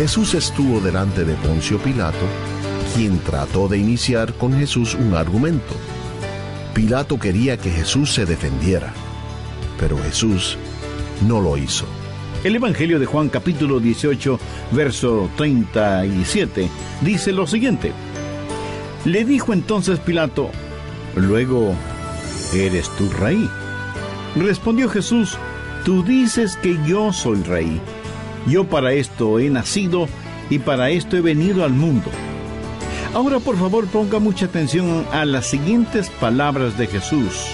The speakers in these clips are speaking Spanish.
Jesús estuvo delante de Poncio Pilato, quien trató de iniciar con Jesús un argumento. Pilato quería que Jesús se defendiera, pero Jesús no lo hizo. El Evangelio de Juan capítulo 18, verso 37 dice lo siguiente. Le dijo entonces Pilato, luego, ¿eres tú rey? Respondió Jesús, tú dices que yo soy rey. Yo para esto he nacido y para esto he venido al mundo. Ahora por favor ponga mucha atención a las siguientes palabras de Jesús.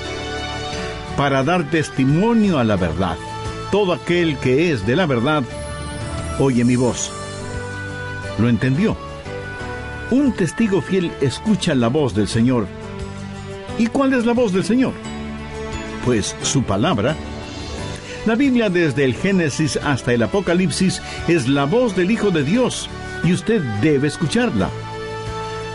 Para dar testimonio a la verdad. Todo aquel que es de la verdad, oye mi voz. ¿Lo entendió? Un testigo fiel escucha la voz del Señor. ¿Y cuál es la voz del Señor? Pues su palabra la Biblia desde el Génesis hasta el Apocalipsis es la voz del Hijo de Dios y usted debe escucharla.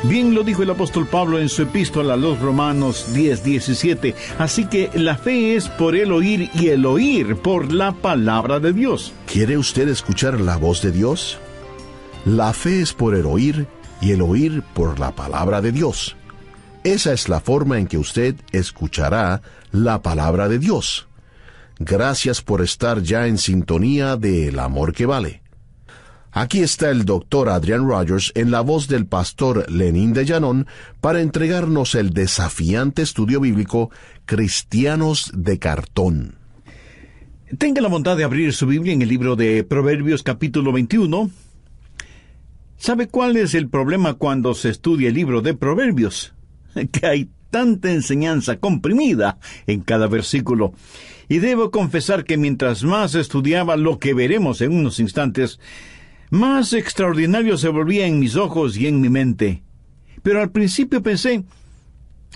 Bien lo dijo el apóstol Pablo en su epístola a los Romanos 10:17, así que la fe es por el oír y el oír por la palabra de Dios. ¿Quiere usted escuchar la voz de Dios? La fe es por el oír y el oír por la palabra de Dios. Esa es la forma en que usted escuchará la palabra de Dios. Gracias por estar ya en sintonía del Amor que Vale. Aquí está el doctor Adrian Rogers en la voz del pastor Lenín de Llanón para entregarnos el desafiante estudio bíblico Cristianos de Cartón. Tenga la bondad de abrir su Biblia en el libro de Proverbios capítulo 21. ¿Sabe cuál es el problema cuando se estudia el libro de Proverbios? Que hay tanta enseñanza comprimida en cada versículo. Y debo confesar que mientras más estudiaba lo que veremos en unos instantes, más extraordinario se volvía en mis ojos y en mi mente. Pero al principio pensé,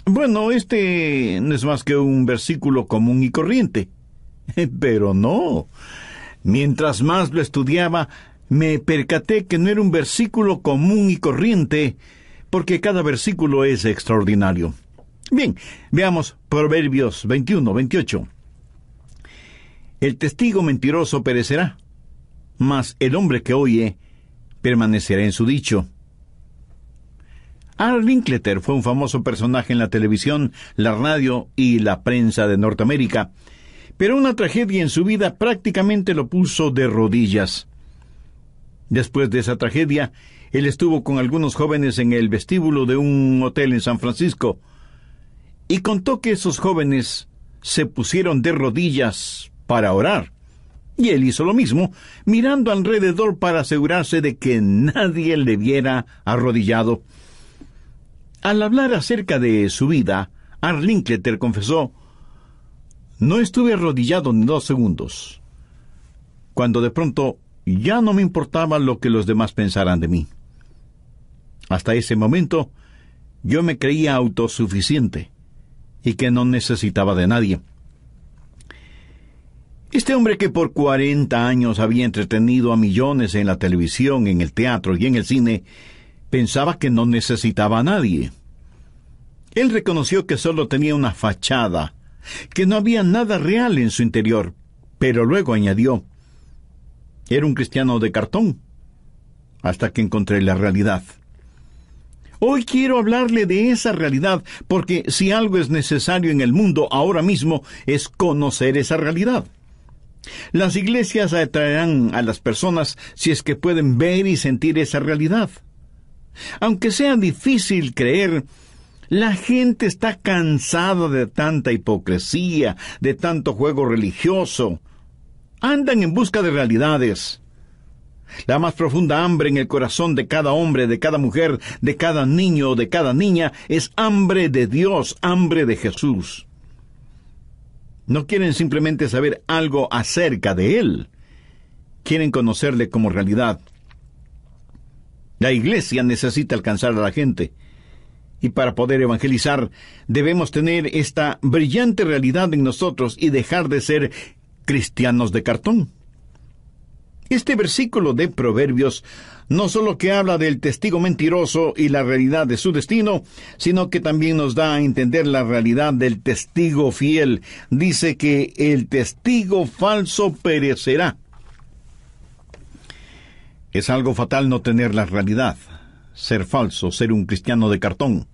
bueno, este no es más que un versículo común y corriente. Pero no. Mientras más lo estudiaba, me percaté que no era un versículo común y corriente, porque cada versículo es extraordinario. Bien, veamos Proverbios 21, 28. El testigo mentiroso perecerá, mas el hombre que oye permanecerá en su dicho. Al Linkletter fue un famoso personaje en la televisión, la radio y la prensa de Norteamérica, pero una tragedia en su vida prácticamente lo puso de rodillas. Después de esa tragedia, él estuvo con algunos jóvenes en el vestíbulo de un hotel en San Francisco y contó que esos jóvenes se pusieron de rodillas para orar. Y él hizo lo mismo, mirando alrededor para asegurarse de que nadie le viera arrodillado. Al hablar acerca de su vida, Arlin confesó, No estuve arrodillado ni dos segundos, cuando de pronto ya no me importaba lo que los demás pensaran de mí. Hasta ese momento, yo me creía autosuficiente y que no necesitaba de nadie. Este hombre que por 40 años había entretenido a millones en la televisión, en el teatro y en el cine, pensaba que no necesitaba a nadie. Él reconoció que solo tenía una fachada, que no había nada real en su interior, pero luego añadió, era un cristiano de cartón, hasta que encontré la realidad. Hoy quiero hablarle de esa realidad, porque si algo es necesario en el mundo ahora mismo es conocer esa realidad. Las iglesias atraerán a las personas si es que pueden ver y sentir esa realidad. Aunque sea difícil creer, la gente está cansada de tanta hipocresía, de tanto juego religioso. Andan en busca de realidades. La más profunda hambre en el corazón de cada hombre, de cada mujer, de cada niño o de cada niña es hambre de Dios, hambre de Jesús. No quieren simplemente saber algo acerca de Él. Quieren conocerle como realidad. La iglesia necesita alcanzar a la gente. Y para poder evangelizar, debemos tener esta brillante realidad en nosotros y dejar de ser cristianos de cartón. Este versículo de Proverbios no solo que habla del testigo mentiroso y la realidad de su destino, sino que también nos da a entender la realidad del testigo fiel. Dice que el testigo falso perecerá. Es algo fatal no tener la realidad, ser falso, ser un cristiano de cartón.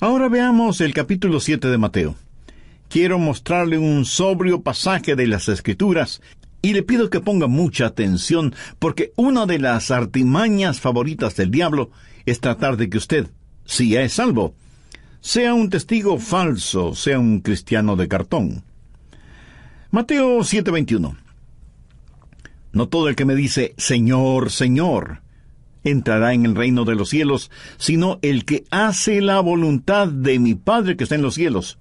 Ahora veamos el capítulo 7 de Mateo. Quiero mostrarle un sobrio pasaje de las Escrituras y le pido que ponga mucha atención, porque una de las artimañas favoritas del diablo es tratar de que usted, si ya es salvo, sea un testigo falso, sea un cristiano de cartón. Mateo 7:21 No todo el que me dice, Señor, Señor, entrará en el reino de los cielos, sino el que hace la voluntad de mi Padre que está en los cielos.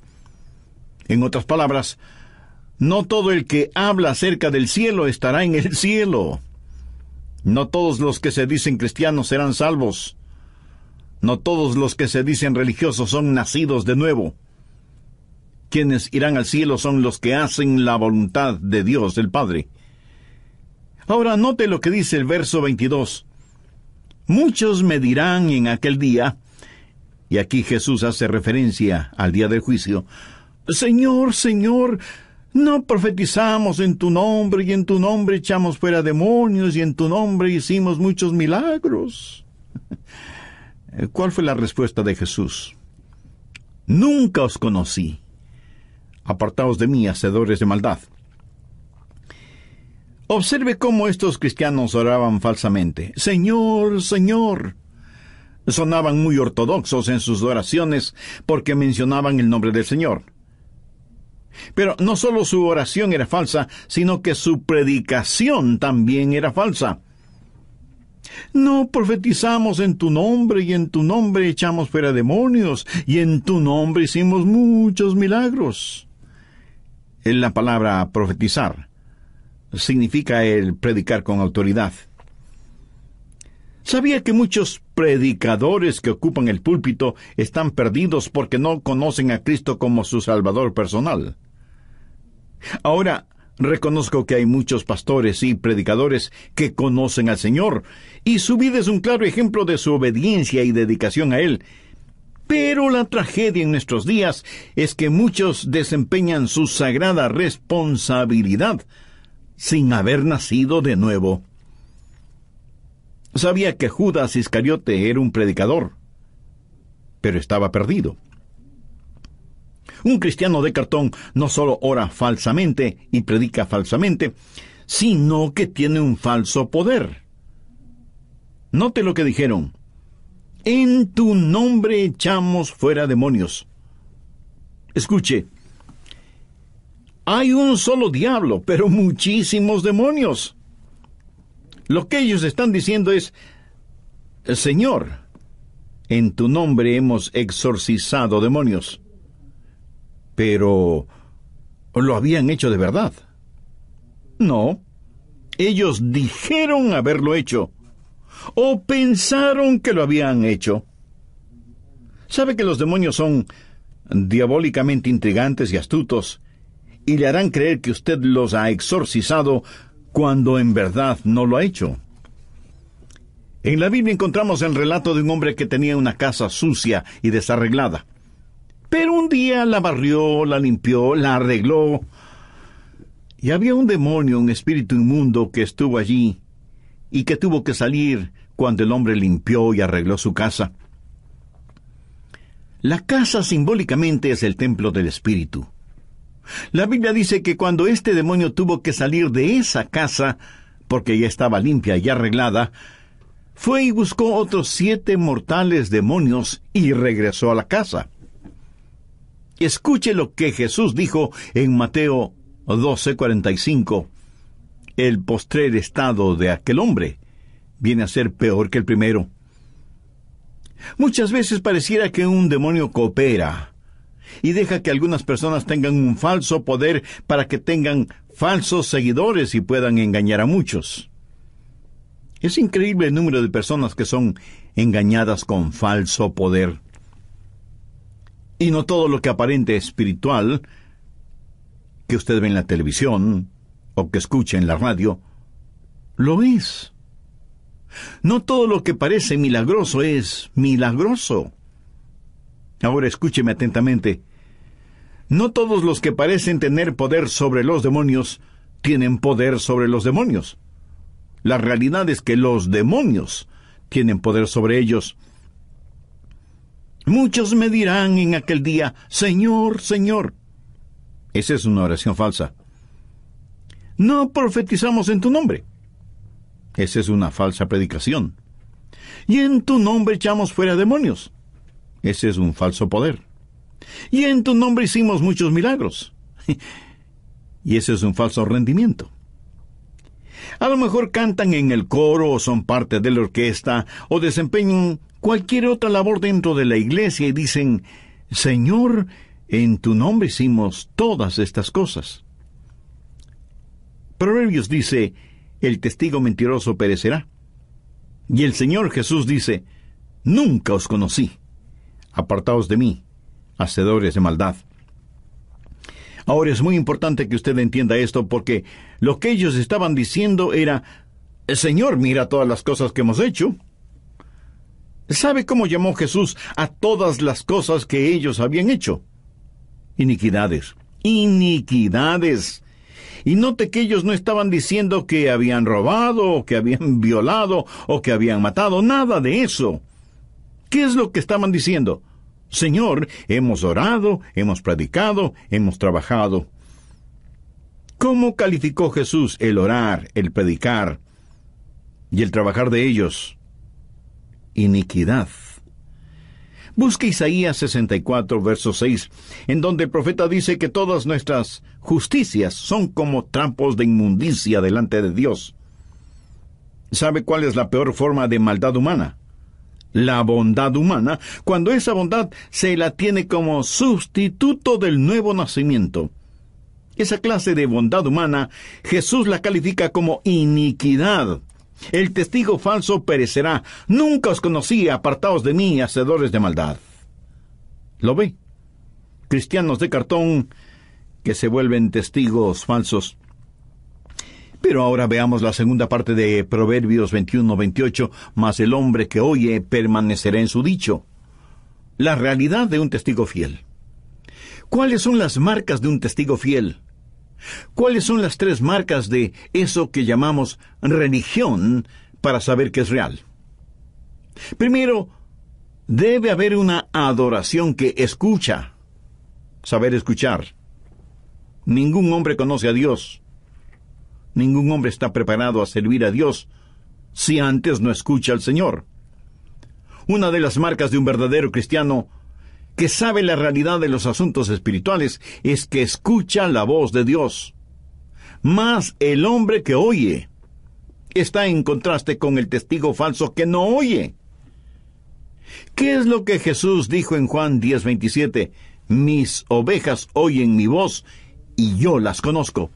En otras palabras, no todo el que habla acerca del cielo estará en el cielo. No todos los que se dicen cristianos serán salvos. No todos los que se dicen religiosos son nacidos de nuevo. Quienes irán al cielo son los que hacen la voluntad de Dios el Padre. Ahora note lo que dice el verso 22. Muchos me dirán en aquel día, y aquí Jesús hace referencia al día del juicio, Señor, Señor, no profetizamos en tu nombre y en tu nombre echamos fuera demonios y en tu nombre hicimos muchos milagros. ¿Cuál fue la respuesta de Jesús? Nunca os conocí. Apartaos de mí, hacedores de maldad. Observe cómo estos cristianos oraban falsamente. Señor, Señor. Sonaban muy ortodoxos en sus oraciones porque mencionaban el nombre del Señor. Pero no solo su oración era falsa, sino que su predicación también era falsa. No profetizamos en tu nombre y en tu nombre echamos fuera demonios y en tu nombre hicimos muchos milagros. En la palabra profetizar significa el predicar con autoridad. ¿Sabía que muchos predicadores que ocupan el púlpito están perdidos porque no conocen a Cristo como su Salvador personal? Ahora, reconozco que hay muchos pastores y predicadores que conocen al Señor, y su vida es un claro ejemplo de su obediencia y dedicación a Él. Pero la tragedia en nuestros días es que muchos desempeñan su sagrada responsabilidad sin haber nacido de nuevo. Sabía que Judas Iscariote era un predicador, pero estaba perdido. Un cristiano de cartón no solo ora falsamente y predica falsamente, sino que tiene un falso poder. Note lo que dijeron. En tu nombre echamos fuera demonios. Escuche, hay un solo diablo, pero muchísimos demonios. Lo que ellos están diciendo es, Señor, en tu nombre hemos exorcizado demonios. Pero... ¿Lo habían hecho de verdad? No. Ellos dijeron haberlo hecho. O pensaron que lo habían hecho. Sabe que los demonios son diabólicamente intrigantes y astutos, y le harán creer que usted los ha exorcizado cuando en verdad no lo ha hecho. En la Biblia encontramos el relato de un hombre que tenía una casa sucia y desarreglada. Pero un día la barrió, la limpió, la arregló. Y había un demonio, un espíritu inmundo que estuvo allí y que tuvo que salir cuando el hombre limpió y arregló su casa. La casa simbólicamente es el templo del espíritu. La Biblia dice que cuando este demonio tuvo que salir de esa casa, porque ya estaba limpia y arreglada, fue y buscó otros siete mortales demonios y regresó a la casa. Escuche lo que Jesús dijo en Mateo 12:45. El postrer estado de aquel hombre viene a ser peor que el primero. Muchas veces pareciera que un demonio coopera y deja que algunas personas tengan un falso poder para que tengan falsos seguidores y puedan engañar a muchos. Es increíble el número de personas que son engañadas con falso poder y no todo lo que aparente espiritual que usted ve en la televisión o que escucha en la radio, lo es. No todo lo que parece milagroso es milagroso. Ahora escúcheme atentamente. No todos los que parecen tener poder sobre los demonios tienen poder sobre los demonios. La realidad es que los demonios tienen poder sobre ellos. Muchos me dirán en aquel día, Señor, Señor. Esa es una oración falsa. No profetizamos en tu nombre. Esa es una falsa predicación. Y en tu nombre echamos fuera demonios. Ese es un falso poder. Y en tu nombre hicimos muchos milagros. y ese es un falso rendimiento. A lo mejor cantan en el coro o son parte de la orquesta o desempeñan cualquier otra labor dentro de la iglesia y dicen, Señor, en tu nombre hicimos todas estas cosas. Proverbios dice, el testigo mentiroso perecerá. Y el Señor Jesús dice, Nunca os conocí. Apartaos de mí, hacedores de maldad. Ahora es muy importante que usted entienda esto porque lo que ellos estaban diciendo era, Señor, mira todas las cosas que hemos hecho. ¿Sabe cómo llamó Jesús a todas las cosas que ellos habían hecho? Iniquidades. Iniquidades. Y note que ellos no estaban diciendo que habían robado, o que habían violado, o que habían matado, nada de eso. ¿Qué es lo que estaban diciendo? Señor, hemos orado, hemos predicado, hemos trabajado. ¿Cómo calificó Jesús el orar, el predicar y el trabajar de ellos? iniquidad. Busca Isaías 64, verso 6, en donde el profeta dice que todas nuestras justicias son como trampos de inmundicia delante de Dios. ¿Sabe cuál es la peor forma de maldad humana? La bondad humana, cuando esa bondad se la tiene como sustituto del nuevo nacimiento. Esa clase de bondad humana Jesús la califica como iniquidad. El testigo falso perecerá. Nunca os conocí, apartaos de mí, hacedores de maldad. ¿Lo ve? Cristianos de cartón que se vuelven testigos falsos. Pero ahora veamos la segunda parte de Proverbios 21-28, mas el hombre que oye permanecerá en su dicho. La realidad de un testigo fiel. ¿Cuáles son las marcas de un testigo fiel? ¿Cuáles son las tres marcas de eso que llamamos religión para saber que es real? Primero, debe haber una adoración que escucha. Saber escuchar. Ningún hombre conoce a Dios. Ningún hombre está preparado a servir a Dios si antes no escucha al Señor. Una de las marcas de un verdadero cristiano que sabe la realidad de los asuntos espirituales es que escucha la voz de Dios. Más el hombre que oye está en contraste con el testigo falso que no oye. ¿Qué es lo que Jesús dijo en Juan 10:27? Mis ovejas oyen mi voz y yo las conozco.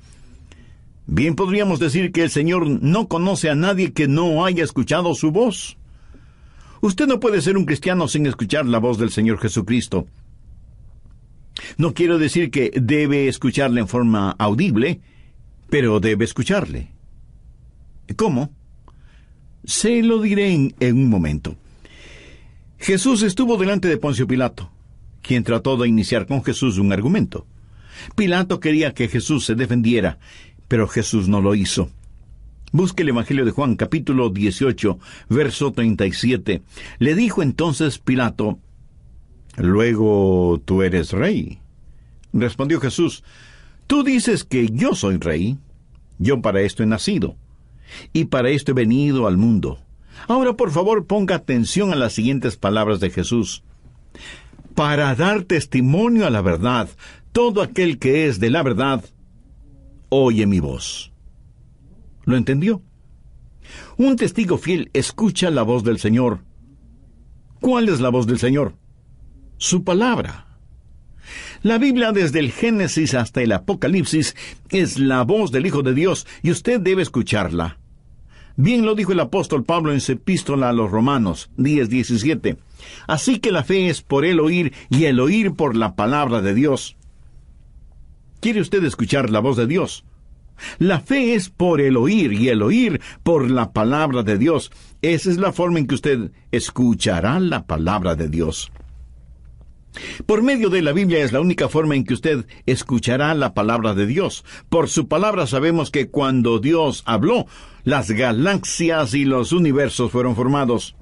Bien podríamos decir que el Señor no conoce a nadie que no haya escuchado su voz. Usted no puede ser un cristiano sin escuchar la voz del Señor Jesucristo. No quiero decir que debe escucharle en forma audible, pero debe escucharle. ¿Cómo? Se lo diré en, en, un momento. Jesús estuvo delante de Poncio Pilato, quien trató de iniciar con Jesús un argumento. Pilato quería que Jesús se defendiera, pero Jesús no lo hizo. Busque el Evangelio de Juan capítulo 18, verso 37. Le dijo entonces Pilato, Luego tú eres rey. Respondió Jesús, Tú dices que yo soy rey. Yo para esto he nacido. Y para esto he venido al mundo. Ahora por favor ponga atención a las siguientes palabras de Jesús. Para dar testimonio a la verdad, todo aquel que es de la verdad, oye mi voz. ¿Lo entendió? Un testigo fiel escucha la voz del Señor. ¿Cuál es la voz del Señor? Su palabra. La Biblia desde el Génesis hasta el Apocalipsis es la voz del Hijo de Dios y usted debe escucharla. Bien lo dijo el apóstol Pablo en su epístola a los Romanos 10:17. Así que la fe es por el oír y el oír por la palabra de Dios. ¿Quiere usted escuchar la voz de Dios? La fe es por el oír y el oír por la palabra de Dios. Esa es la forma en que usted escuchará la palabra de Dios. Por medio de la Biblia es la única forma en que usted escuchará la palabra de Dios. Por su palabra sabemos que cuando Dios habló, las galaxias y los universos fueron formados.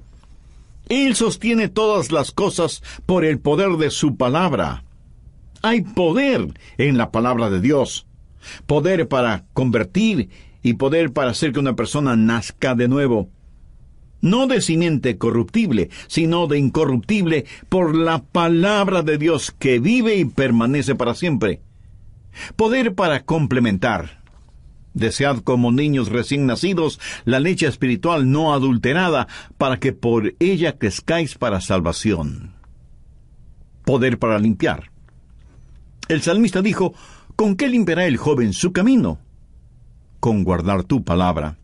Él sostiene todas las cosas por el poder de su palabra. Hay poder en la palabra de Dios poder para convertir y poder para hacer que una persona nazca de nuevo. No de simiente corruptible, sino de incorruptible por la palabra de Dios que vive y permanece para siempre. Poder para complementar. Desead como niños recién nacidos la leche espiritual no adulterada, para que por ella crezcáis para salvación. Poder para limpiar. El salmista dijo, ¿Con qué limpiará el joven su camino? Con guardar tu palabra.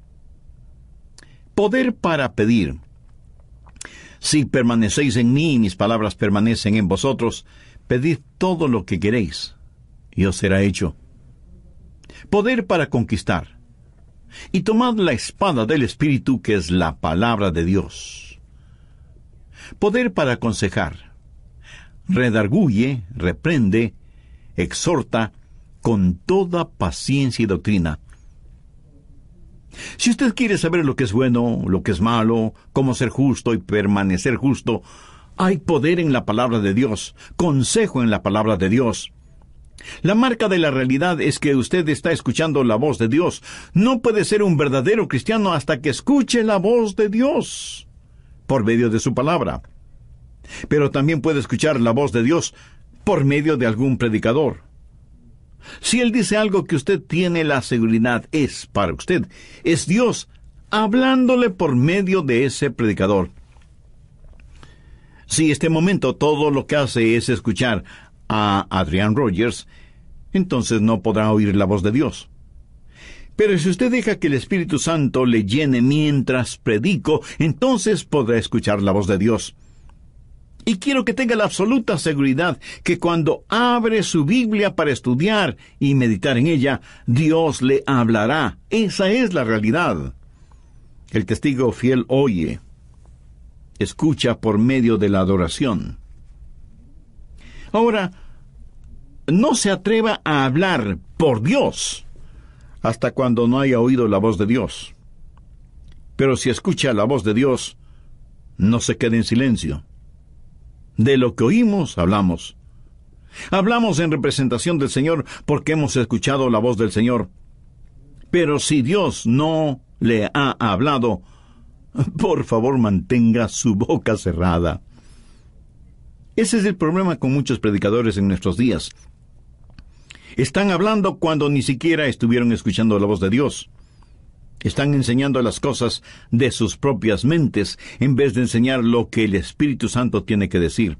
Poder para pedir. Si permanecéis en mí y mis palabras permanecen en vosotros, pedid todo lo que queréis y os será hecho. Poder para conquistar. Y tomad la espada del Espíritu que es la palabra de Dios. Poder para aconsejar. Redarguye, reprende, exhorta con toda paciencia y doctrina. Si usted quiere saber lo que es bueno, lo que es malo, cómo ser justo y permanecer justo, hay poder en la palabra de Dios, consejo en la palabra de Dios. La marca de la realidad es que usted está escuchando la voz de Dios. No puede ser un verdadero cristiano hasta que escuche la voz de Dios por medio de su palabra. Pero también puede escuchar la voz de Dios por medio de algún predicador. Si Él dice algo que usted tiene la seguridad es para usted, es Dios hablándole por medio de ese predicador. Si este momento todo lo que hace es escuchar a Adrian Rogers, entonces no podrá oír la voz de Dios. Pero si usted deja que el Espíritu Santo le llene mientras predico, entonces podrá escuchar la voz de Dios. Y quiero que tenga la absoluta seguridad que cuando abre su Biblia para estudiar y meditar en ella, Dios le hablará. Esa es la realidad. El testigo fiel oye, escucha por medio de la adoración. Ahora, no se atreva a hablar por Dios hasta cuando no haya oído la voz de Dios. Pero si escucha la voz de Dios, no se quede en silencio. De lo que oímos, hablamos. Hablamos en representación del Señor porque hemos escuchado la voz del Señor. Pero si Dios no le ha hablado, por favor mantenga su boca cerrada. Ese es el problema con muchos predicadores en nuestros días. Están hablando cuando ni siquiera estuvieron escuchando la voz de Dios. Están enseñando las cosas de sus propias mentes en vez de enseñar lo que el Espíritu Santo tiene que decir.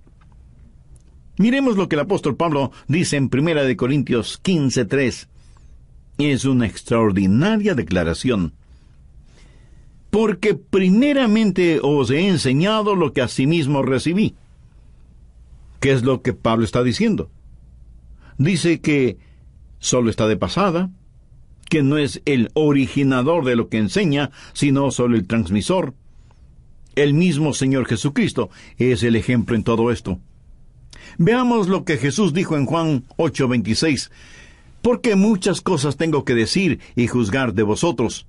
Miremos lo que el apóstol Pablo dice en 1 de Corintios 15:3. Es una extraordinaria declaración. Porque primeramente os he enseñado lo que asimismo recibí. ¿Qué es lo que Pablo está diciendo? Dice que solo está de pasada, que no es el originador de lo que enseña, sino solo el transmisor. El mismo Señor Jesucristo es el ejemplo en todo esto. Veamos lo que Jesús dijo en Juan 8:26, porque muchas cosas tengo que decir y juzgar de vosotros.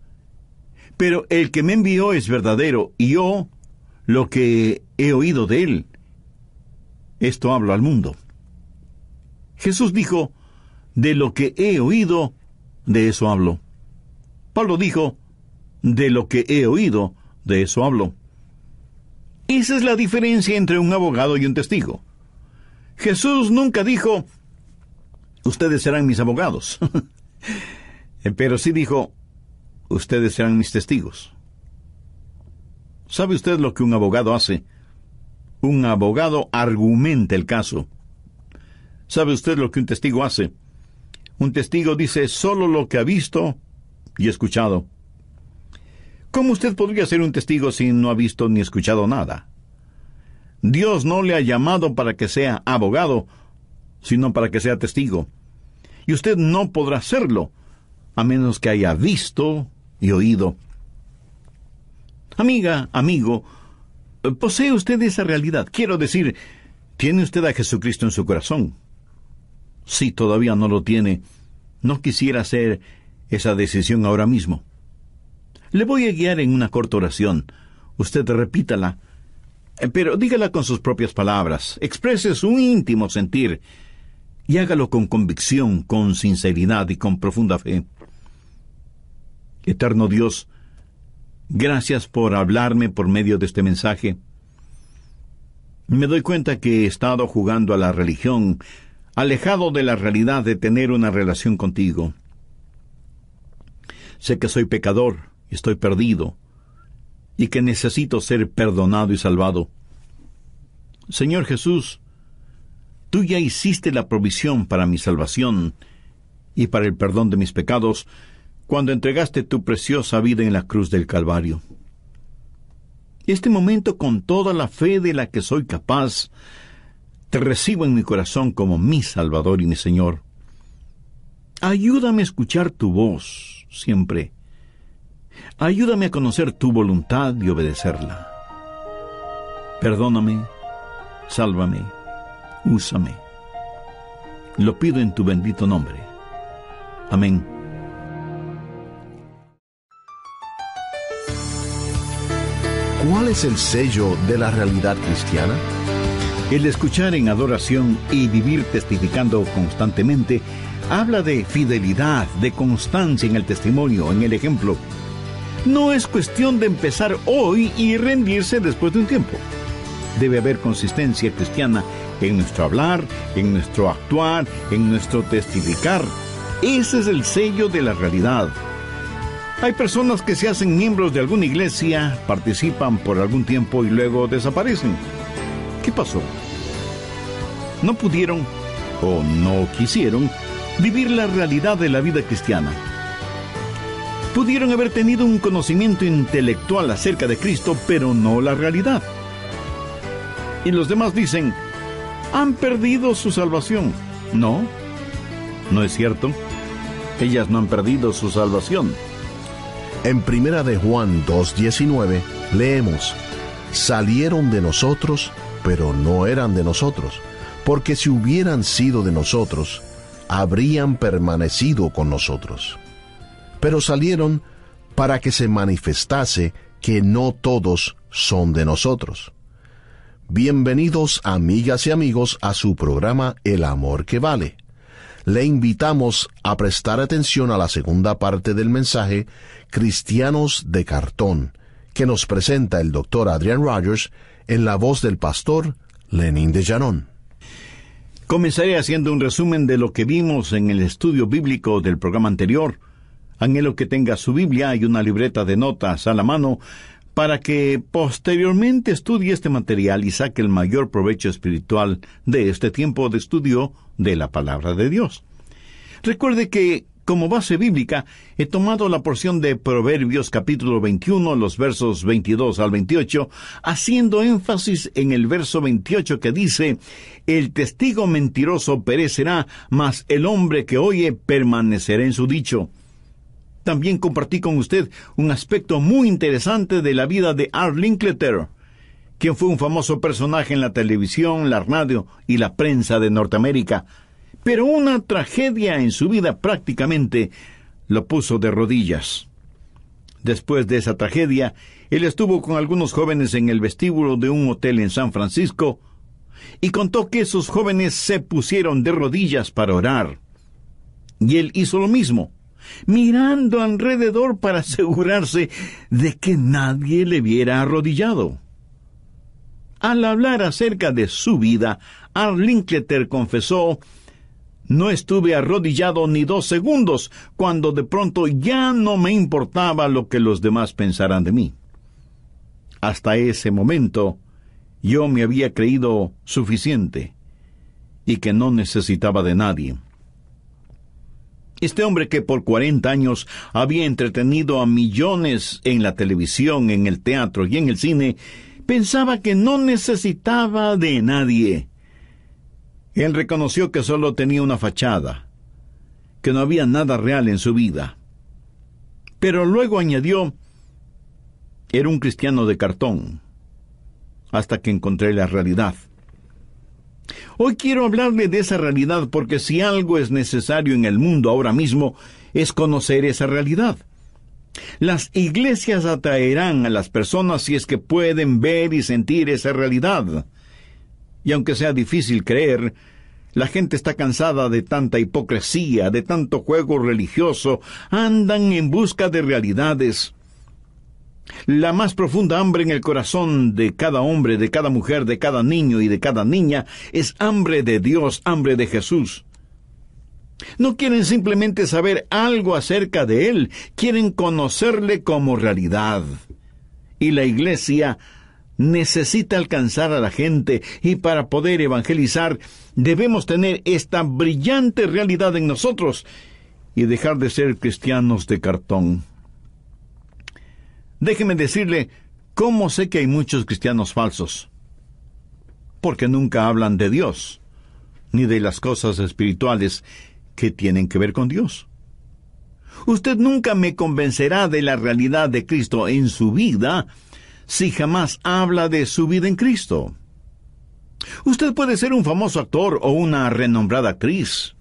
Pero el que me envió es verdadero, y yo lo que he oído de él. Esto hablo al mundo. Jesús dijo, de lo que he oído de eso hablo. Pablo dijo, de lo que he oído, de eso hablo. Esa es la diferencia entre un abogado y un testigo. Jesús nunca dijo, ustedes serán mis abogados, pero sí dijo, ustedes serán mis testigos. ¿Sabe usted lo que un abogado hace? Un abogado argumenta el caso. ¿Sabe usted lo que un testigo hace? Un testigo dice solo lo que ha visto y escuchado. ¿Cómo usted podría ser un testigo si no ha visto ni escuchado nada? Dios no le ha llamado para que sea abogado, sino para que sea testigo. Y usted no podrá serlo, a menos que haya visto y oído. Amiga, amigo, posee usted esa realidad. Quiero decir, tiene usted a Jesucristo en su corazón si todavía no lo tiene, no quisiera hacer esa decisión ahora mismo. Le voy a guiar en una corta oración. Usted repítala, eh, pero dígala con sus propias palabras, exprese su íntimo sentir y hágalo con convicción, con sinceridad y con profunda fe. Eterno Dios, gracias por hablarme por medio de este mensaje. Me doy cuenta que he estado jugando a la religión, alejado de la realidad de tener una relación contigo. Sé que soy pecador y estoy perdido y que necesito ser perdonado y salvado. Señor Jesús, tú ya hiciste la provisión para mi salvación y para el perdón de mis pecados cuando entregaste tu preciosa vida en la cruz del Calvario. Este momento, con toda la fe de la que soy capaz, te recibo en mi corazón como mi Salvador y mi Señor. Ayúdame a escuchar tu voz siempre. Ayúdame a conocer tu voluntad y obedecerla. Perdóname, sálvame, úsame. Lo pido en tu bendito nombre. Amén. ¿Cuál es el sello de la realidad cristiana? El escuchar en adoración y vivir testificando constantemente habla de fidelidad, de constancia en el testimonio, en el ejemplo. No es cuestión de empezar hoy y rendirse después de un tiempo. Debe haber consistencia cristiana en nuestro hablar, en nuestro actuar, en nuestro testificar. Ese es el sello de la realidad. Hay personas que se hacen miembros de alguna iglesia, participan por algún tiempo y luego desaparecen ¿Qué pasó? No pudieron o no quisieron vivir la realidad de la vida cristiana. Pudieron haber tenido un conocimiento intelectual acerca de Cristo, pero no la realidad. Y los demás dicen, han perdido su salvación. No, no es cierto. Ellas no han perdido su salvación. En Primera de Juan 2:19 leemos: Salieron de nosotros pero no eran de nosotros, porque si hubieran sido de nosotros, habrían permanecido con nosotros. Pero salieron para que se manifestase que no todos son de nosotros. Bienvenidos amigas y amigos a su programa El Amor que Vale. Le invitamos a prestar atención a la segunda parte del mensaje Cristianos de Cartón, que nos presenta el doctor Adrian Rogers en la voz del pastor Lenin de Llanón. Comenzaré haciendo un resumen de lo que vimos en el estudio bíblico del programa anterior. Anhelo que tenga su Biblia y una libreta de notas a la mano para que posteriormente estudie este material y saque el mayor provecho espiritual de este tiempo de estudio de la palabra de Dios. Recuerde que como base bíblica, he tomado la porción de Proverbios capítulo 21, los versos 22 al 28, haciendo énfasis en el verso 28 que dice, El testigo mentiroso perecerá, mas el hombre que oye permanecerá en su dicho. También compartí con usted un aspecto muy interesante de la vida de Art quien fue un famoso personaje en la televisión, la radio y la prensa de Norteamérica pero una tragedia en su vida prácticamente lo puso de rodillas. Después de esa tragedia, él estuvo con algunos jóvenes en el vestíbulo de un hotel en San Francisco y contó que esos jóvenes se pusieron de rodillas para orar. Y él hizo lo mismo, mirando alrededor para asegurarse de que nadie le viera arrodillado. Al hablar acerca de su vida, Arlinkleter confesó no estuve arrodillado ni dos segundos cuando de pronto ya no me importaba lo que los demás pensaran de mí. Hasta ese momento yo me había creído suficiente y que no necesitaba de nadie. Este hombre que por cuarenta años había entretenido a millones en la televisión, en el teatro y en el cine, pensaba que no necesitaba de nadie. Él reconoció que solo tenía una fachada, que no había nada real en su vida. Pero luego añadió, era un cristiano de cartón, hasta que encontré la realidad. Hoy quiero hablarle de esa realidad porque si algo es necesario en el mundo ahora mismo es conocer esa realidad. Las iglesias atraerán a las personas si es que pueden ver y sentir esa realidad. Y aunque sea difícil creer, la gente está cansada de tanta hipocresía, de tanto juego religioso, andan en busca de realidades. La más profunda hambre en el corazón de cada hombre, de cada mujer, de cada niño y de cada niña es hambre de Dios, hambre de Jesús. No quieren simplemente saber algo acerca de Él, quieren conocerle como realidad. Y la Iglesia necesita alcanzar a la gente y para poder evangelizar debemos tener esta brillante realidad en nosotros y dejar de ser cristianos de cartón. Déjeme decirle, ¿cómo sé que hay muchos cristianos falsos? Porque nunca hablan de Dios, ni de las cosas espirituales que tienen que ver con Dios. Usted nunca me convencerá de la realidad de Cristo en su vida si jamás habla de su vida en Cristo? Usted puede ser un famoso actor o una renombrada actriz.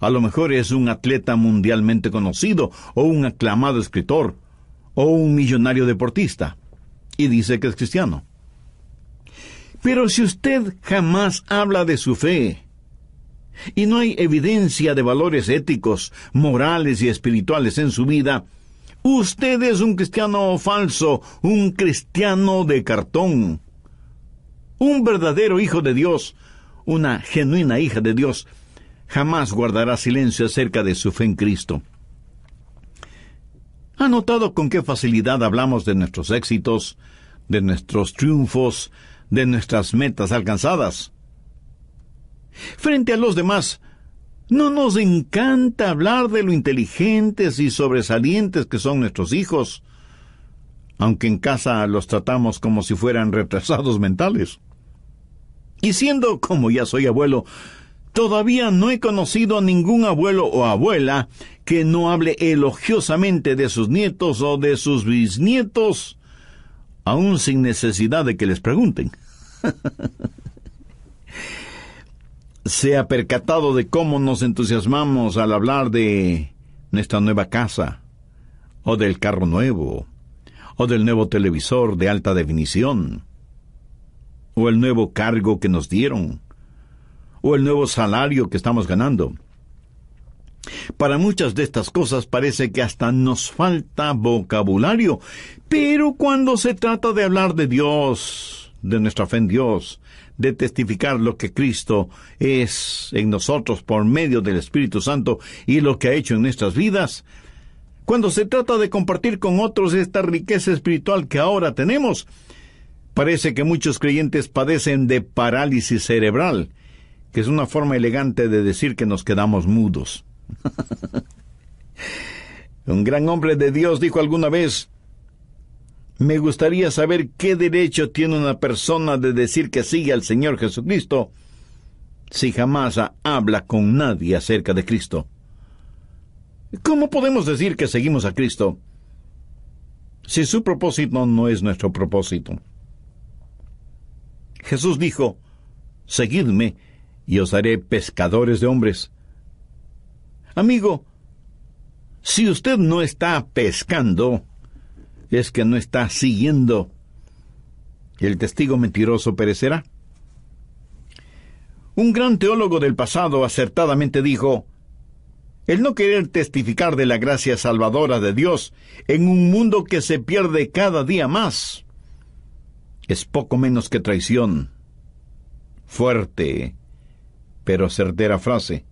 A lo mejor es un atleta mundialmente conocido o un aclamado escritor o un millonario deportista y dice que es cristiano. Pero si usted jamás habla de su fe y no hay evidencia de valores éticos, morales y espirituales en su vida, Usted es un cristiano falso, un cristiano de cartón. Un verdadero hijo de Dios, una genuina hija de Dios, jamás guardará silencio acerca de su fe en Cristo. ¿Ha notado con qué facilidad hablamos de nuestros éxitos, de nuestros triunfos, de nuestras metas alcanzadas? Frente a los demás, ¿No nos encanta hablar de lo inteligentes y sobresalientes que son nuestros hijos? Aunque en casa los tratamos como si fueran retrasados mentales. Y siendo como ya soy abuelo, todavía no he conocido a ningún abuelo o abuela que no hable elogiosamente de sus nietos o de sus bisnietos, aun sin necesidad de que les pregunten. se ha percatado de cómo nos entusiasmamos al hablar de nuestra nueva casa, o del carro nuevo, o del nuevo televisor de alta definición, o el nuevo cargo que nos dieron, o el nuevo salario que estamos ganando. Para muchas de estas cosas parece que hasta nos falta vocabulario, pero cuando se trata de hablar de Dios, de nuestra fe en Dios, de testificar lo que Cristo es en nosotros por medio del Espíritu Santo y lo que ha hecho en nuestras vidas. Cuando se trata de compartir con otros esta riqueza espiritual que ahora tenemos, parece que muchos creyentes padecen de parálisis cerebral, que es una forma elegante de decir que nos quedamos mudos. Un gran hombre de Dios dijo alguna vez, me gustaría saber qué derecho tiene una persona de decir que sigue al Señor Jesucristo si jamás habla con nadie acerca de Cristo. ¿Cómo podemos decir que seguimos a Cristo si su propósito no es nuestro propósito? Jesús dijo, Seguidme y os haré pescadores de hombres. Amigo, si usted no está pescando, es que no está siguiendo. El testigo mentiroso perecerá. Un gran teólogo del pasado acertadamente dijo, el no querer testificar de la gracia salvadora de Dios en un mundo que se pierde cada día más es poco menos que traición. Fuerte, pero certera frase.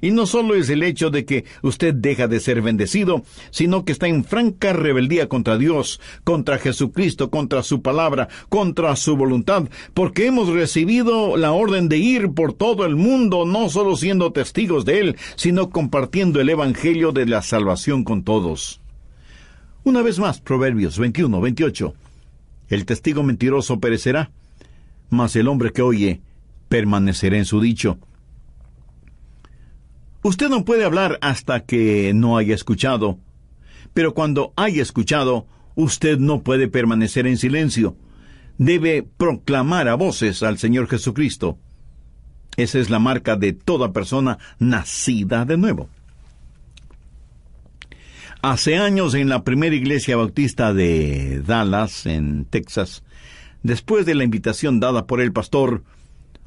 Y no solo es el hecho de que usted deja de ser bendecido, sino que está en franca rebeldía contra Dios, contra Jesucristo, contra su palabra, contra su voluntad, porque hemos recibido la orden de ir por todo el mundo, no solo siendo testigos de Él, sino compartiendo el Evangelio de la salvación con todos. Una vez más, Proverbios 21, 28. El testigo mentiroso perecerá, mas el hombre que oye permanecerá en su dicho. Usted no puede hablar hasta que no haya escuchado. Pero cuando haya escuchado, usted no puede permanecer en silencio. Debe proclamar a voces al Señor Jesucristo. Esa es la marca de toda persona nacida de nuevo. Hace años en la primera iglesia bautista de Dallas, en Texas, después de la invitación dada por el pastor,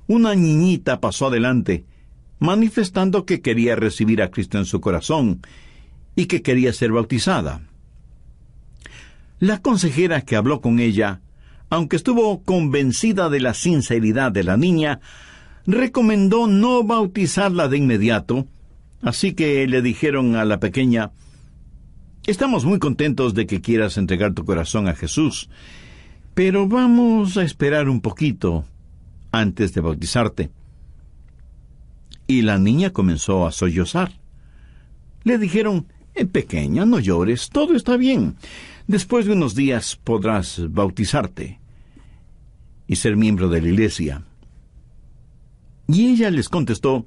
una niñita pasó adelante manifestando que quería recibir a Cristo en su corazón y que quería ser bautizada. La consejera que habló con ella, aunque estuvo convencida de la sinceridad de la niña, recomendó no bautizarla de inmediato, así que le dijeron a la pequeña, Estamos muy contentos de que quieras entregar tu corazón a Jesús, pero vamos a esperar un poquito antes de bautizarte y la niña comenzó a sollozar. Le dijeron, Pequeña, no llores, todo está bien. Después de unos días podrás bautizarte y ser miembro de la iglesia. Y ella les contestó,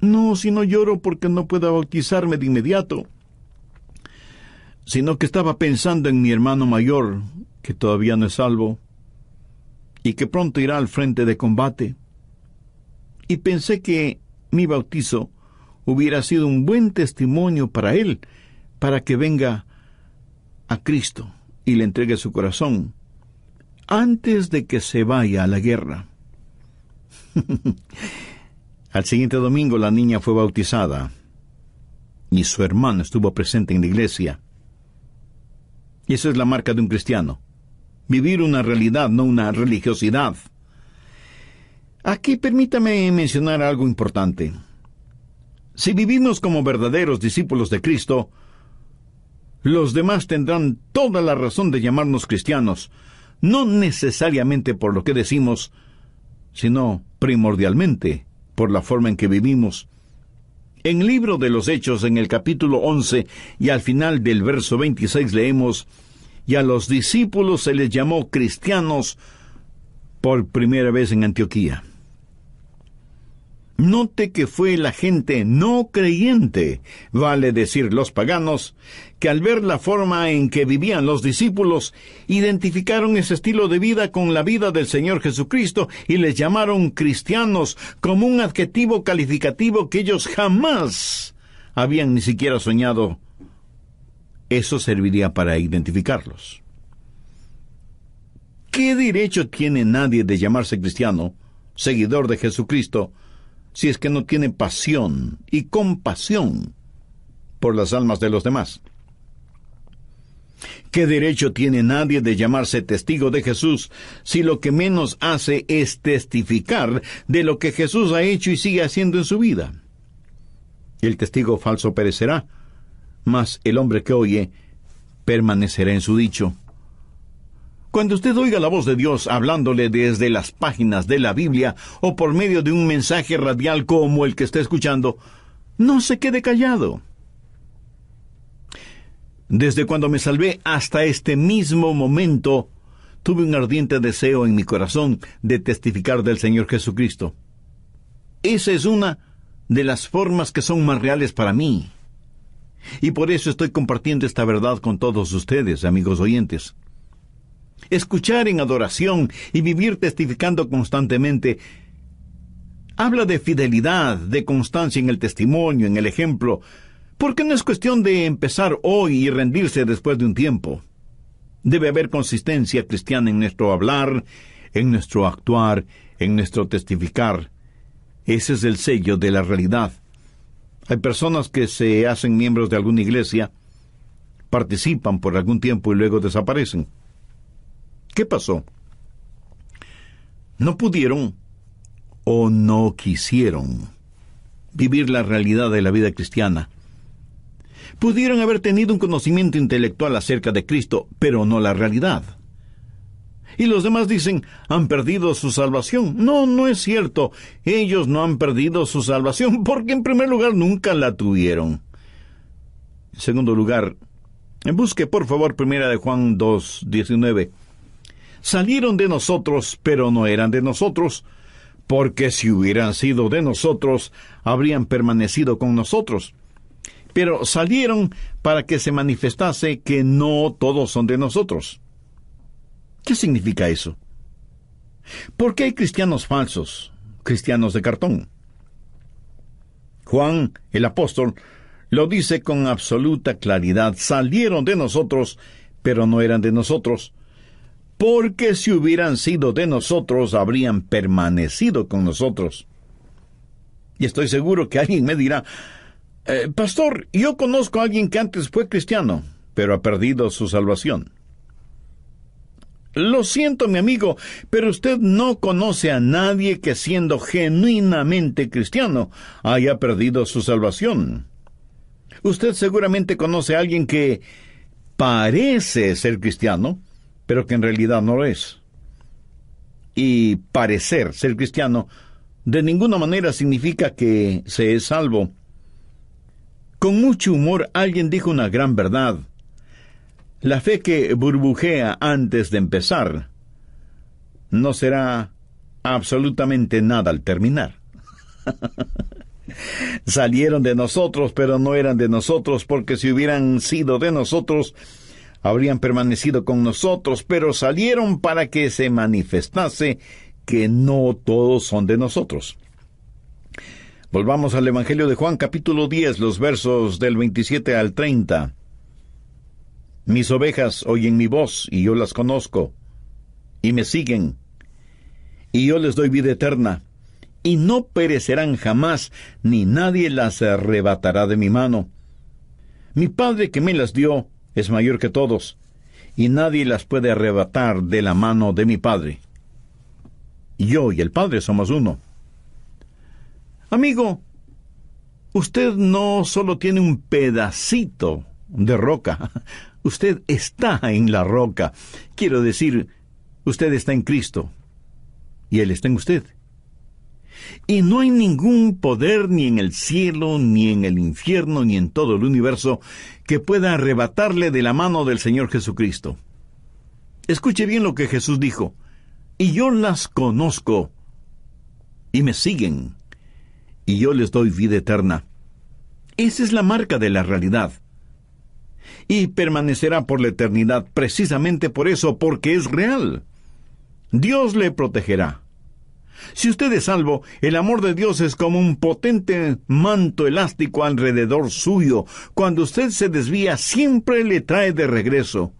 No, si no lloro porque no pueda bautizarme de inmediato, sino que estaba pensando en mi hermano mayor, que todavía no es salvo, y que pronto irá al frente de combate y pensé que mi bautizo hubiera sido un buen testimonio para él, para que venga a Cristo y le entregue su corazón antes de que se vaya a la guerra. Al siguiente domingo la niña fue bautizada y su hermano estuvo presente en la iglesia. Y esa es la marca de un cristiano. Vivir una realidad, no una religiosidad. Aquí permítame mencionar algo importante. Si vivimos como verdaderos discípulos de Cristo, los demás tendrán toda la razón de llamarnos cristianos, no necesariamente por lo que decimos, sino primordialmente por la forma en que vivimos. En el libro de los Hechos, en el capítulo 11 y al final del verso 26 leemos, y a los discípulos se les llamó cristianos por primera vez en Antioquía. Note que fue la gente no creyente, vale decir los paganos, que al ver la forma en que vivían los discípulos, identificaron ese estilo de vida con la vida del Señor Jesucristo y les llamaron cristianos como un adjetivo calificativo que ellos jamás habían ni siquiera soñado. Eso serviría para identificarlos. ¿Qué derecho tiene nadie de llamarse cristiano, seguidor de Jesucristo, si es que no tiene pasión y compasión por las almas de los demás. ¿Qué derecho tiene nadie de llamarse testigo de Jesús si lo que menos hace es testificar de lo que Jesús ha hecho y sigue haciendo en su vida? El testigo falso perecerá, mas el hombre que oye permanecerá en su dicho. Cuando usted oiga la voz de Dios hablándole desde las páginas de la Biblia o por medio de un mensaje radial como el que está escuchando, no se quede callado. Desde cuando me salvé hasta este mismo momento, tuve un ardiente deseo en mi corazón de testificar del Señor Jesucristo. Esa es una de las formas que son más reales para mí. Y por eso estoy compartiendo esta verdad con todos ustedes, amigos oyentes escuchar en adoración y vivir testificando constantemente. Habla de fidelidad, de constancia en el testimonio, en el ejemplo, porque no es cuestión de empezar hoy y rendirse después de un tiempo. Debe haber consistencia cristiana en nuestro hablar, en nuestro actuar, en nuestro testificar. Ese es el sello de la realidad. Hay personas que se hacen miembros de alguna iglesia, participan por algún tiempo y luego desaparecen. ¿Qué pasó? No pudieron o no quisieron vivir la realidad de la vida cristiana. Pudieron haber tenido un conocimiento intelectual acerca de Cristo, pero no la realidad. Y los demás dicen, han perdido su salvación. No, no es cierto. Ellos no han perdido su salvación porque en primer lugar nunca la tuvieron. En segundo lugar, en busque por favor primera de Juan 2, 19 salieron de nosotros, pero no eran de nosotros, porque si hubieran sido de nosotros, habrían permanecido con nosotros. Pero salieron para que se manifestase que no todos son de nosotros. ¿Qué significa eso? ¿Por qué hay cristianos falsos, cristianos de cartón? Juan, el apóstol, lo dice con absoluta claridad, salieron de nosotros, pero no eran de nosotros, porque si hubieran sido de nosotros, habrían permanecido con nosotros. Y estoy seguro que alguien me dirá, eh, Pastor, yo conozco a alguien que antes fue cristiano, pero ha perdido su salvación. Lo siento, mi amigo, pero usted no conoce a nadie que siendo genuinamente cristiano haya perdido su salvación. Usted seguramente conoce a alguien que parece ser cristiano, pero que en realidad no lo es. Y parecer ser cristiano de ninguna manera significa que se es salvo. Con mucho humor alguien dijo una gran verdad. La fe que burbujea antes de empezar no será absolutamente nada al terminar. Salieron de nosotros, pero no eran de nosotros, porque si hubieran sido de nosotros, habrían permanecido con nosotros, pero salieron para que se manifestase que no todos son de nosotros. Volvamos al Evangelio de Juan capítulo 10, los versos del 27 al 30. Mis ovejas oyen mi voz y yo las conozco, y me siguen, y yo les doy vida eterna, y no perecerán jamás, ni nadie las arrebatará de mi mano. Mi Padre que me las dio, es mayor que todos, y nadie las puede arrebatar de la mano de mi Padre. Yo y el Padre somos uno. Amigo, usted no solo tiene un pedacito de roca, usted está en la roca. Quiero decir, usted está en Cristo y Él está en usted. Y no hay ningún poder ni en el cielo, ni en el infierno, ni en todo el universo que pueda arrebatarle de la mano del Señor Jesucristo. Escuche bien lo que Jesús dijo. Y yo las conozco y me siguen. Y yo les doy vida eterna. Esa es la marca de la realidad. Y permanecerá por la eternidad precisamente por eso, porque es real. Dios le protegerá. Si usted es salvo, el amor de Dios es como un potente manto elástico alrededor suyo. Cuando usted se desvía, siempre le trae de regreso.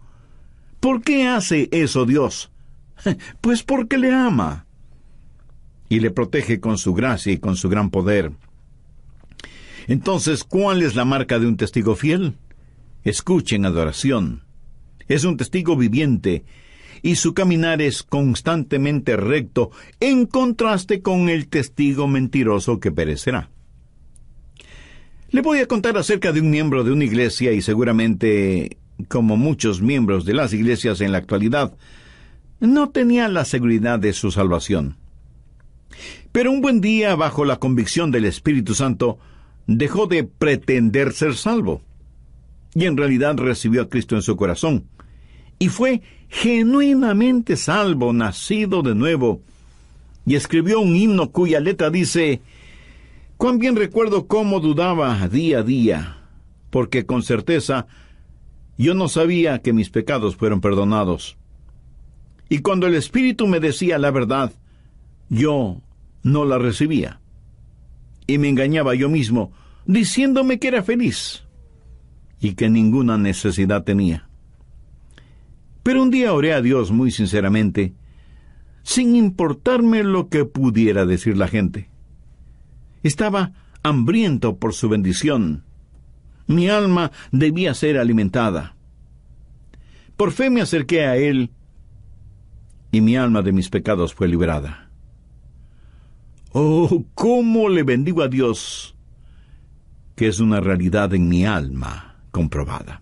¿Por qué hace eso Dios? Pues porque le ama. Y le protege con su gracia y con su gran poder. Entonces, ¿cuál es la marca de un testigo fiel? Escuchen adoración. Es un testigo viviente y su caminar es constantemente recto, en contraste con el testigo mentiroso que perecerá. Le voy a contar acerca de un miembro de una iglesia y seguramente, como muchos miembros de las iglesias en la actualidad, no tenía la seguridad de su salvación. Pero un buen día, bajo la convicción del Espíritu Santo, dejó de pretender ser salvo y en realidad recibió a Cristo en su corazón y fue genuinamente salvo, nacido de nuevo, y escribió un himno cuya letra dice, Cuán bien recuerdo cómo dudaba día a día, porque con certeza yo no sabía que mis pecados fueron perdonados. Y cuando el Espíritu me decía la verdad, yo no la recibía. Y me engañaba yo mismo, diciéndome que era feliz y que ninguna necesidad tenía. Pero un día oré a Dios muy sinceramente, sin importarme lo que pudiera decir la gente. Estaba hambriento por su bendición. Mi alma debía ser alimentada. Por fe me acerqué a Él y mi alma de mis pecados fue liberada. Oh, cómo le bendigo a Dios, que es una realidad en mi alma comprobada.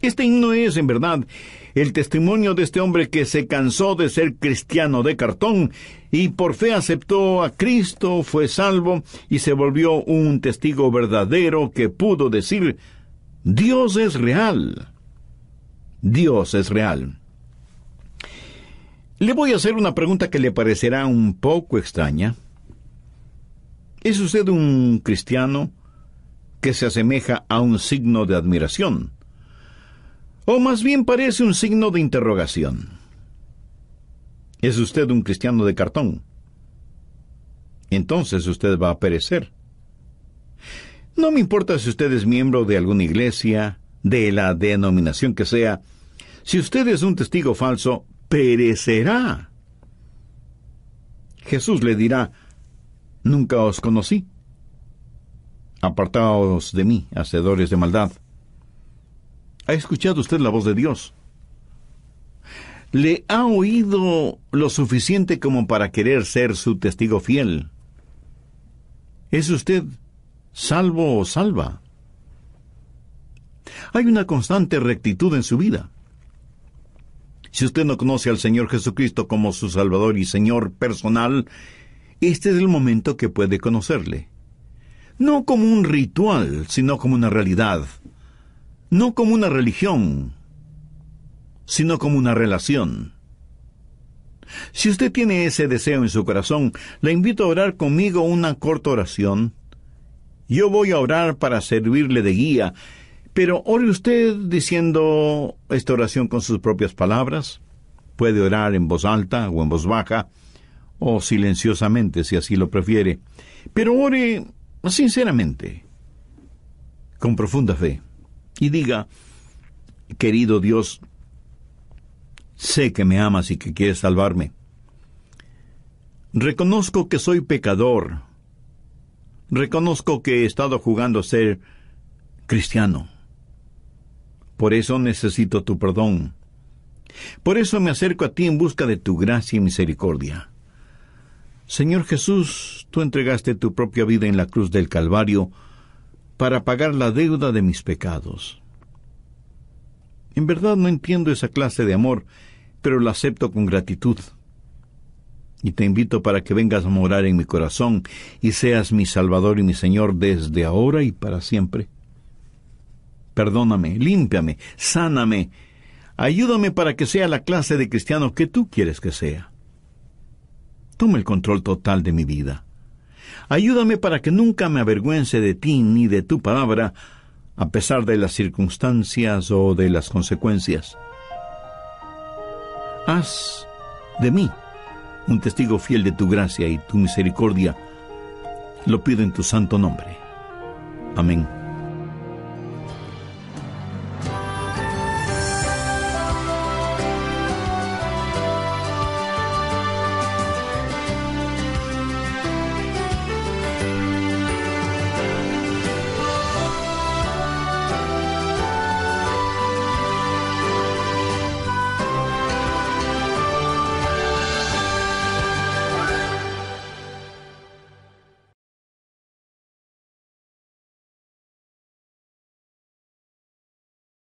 Este himno es, en verdad, el testimonio de este hombre que se cansó de ser cristiano de cartón y por fe aceptó a Cristo, fue salvo y se volvió un testigo verdadero que pudo decir, Dios es real. Dios es real. Le voy a hacer una pregunta que le parecerá un poco extraña. ¿Es usted un cristiano que se asemeja a un signo de admiración? o más bien parece un signo de interrogación. ¿Es usted un cristiano de cartón? Entonces usted va a perecer. No me importa si usted es miembro de alguna iglesia, de la denominación que sea, si usted es un testigo falso, perecerá. Jesús le dirá, nunca os conocí. Apartaos de mí, hacedores de maldad. ¿Ha escuchado usted la voz de Dios? ¿Le ha oído lo suficiente como para querer ser su testigo fiel? ¿Es usted salvo o salva? Hay una constante rectitud en su vida. Si usted no conoce al Señor Jesucristo como su Salvador y Señor personal, este es el momento que puede conocerle. No como un ritual, sino como una realidad, no como una religión, sino como una relación. Si usted tiene ese deseo en su corazón, le invito a orar conmigo una corta oración. Yo voy a orar para servirle de guía, pero ore usted diciendo esta oración con sus propias palabras. Puede orar en voz alta o en voz baja, o silenciosamente si así lo prefiere, pero ore sinceramente, con profunda fe y diga, querido Dios, sé que me amas y que quieres salvarme. Reconozco que soy pecador. Reconozco que he estado jugando a ser cristiano. Por eso necesito tu perdón. Por eso me acerco a ti en busca de tu gracia y misericordia. Señor Jesús, tú entregaste tu propia vida en la cruz del Calvario para pagar la deuda de mis pecados. En verdad no entiendo esa clase de amor, pero la acepto con gratitud. Y te invito para que vengas a morar en mi corazón y seas mi Salvador y mi Señor desde ahora y para siempre. Perdóname, límpiame, sáname, ayúdame para que sea la clase de cristiano que tú quieres que sea. Toma el control total de mi vida. Ayúdame para que nunca me avergüence de ti ni de tu palabra, a pesar de las circunstancias o de las consecuencias. Haz de mí un testigo fiel de tu gracia y tu misericordia. Lo pido en tu santo nombre. Amén.